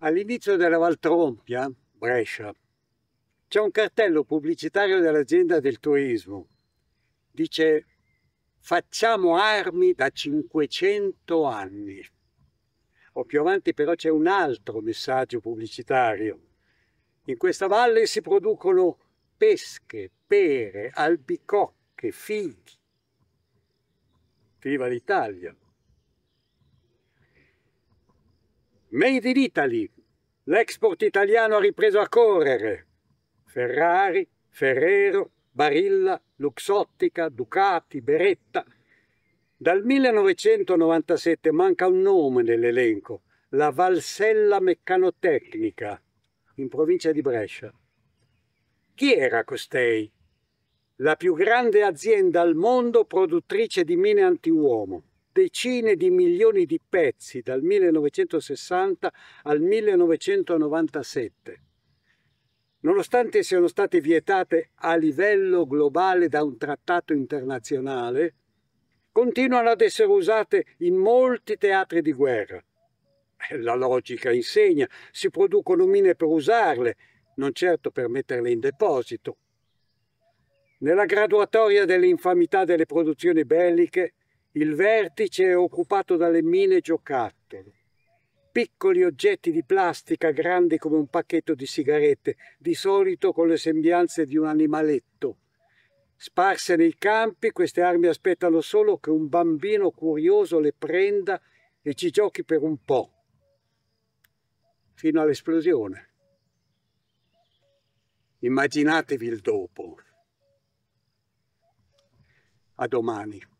All'inizio della Valtrompia, Brescia, c'è un cartello pubblicitario dell'azienda del turismo. Dice facciamo armi da 500 anni. O più avanti però c'è un altro messaggio pubblicitario. In questa valle si producono pesche, pere, albicocche, fighi. Viva l'Italia! Made in Italy. L'export italiano ha ripreso a correre. Ferrari, Ferrero, Barilla, Luxottica, Ducati, Beretta. Dal 1997 manca un nome nell'elenco, la Valsella Meccanotecnica, in provincia di Brescia. Chi era costei? La più grande azienda al mondo produttrice di mine antiuomo decine di milioni di pezzi dal 1960 al 1997. Nonostante siano state vietate a livello globale da un trattato internazionale, continuano ad essere usate in molti teatri di guerra. Eh, la logica insegna, si producono mine per usarle, non certo per metterle in deposito. Nella graduatoria dell'infamità delle produzioni belliche il vertice è occupato dalle mine giocattolo. Piccoli oggetti di plastica grandi come un pacchetto di sigarette, di solito con le sembianze di un animaletto. Sparse nei campi, queste armi aspettano solo che un bambino curioso le prenda e ci giochi per un po', fino all'esplosione. Immaginatevi il dopo. A domani.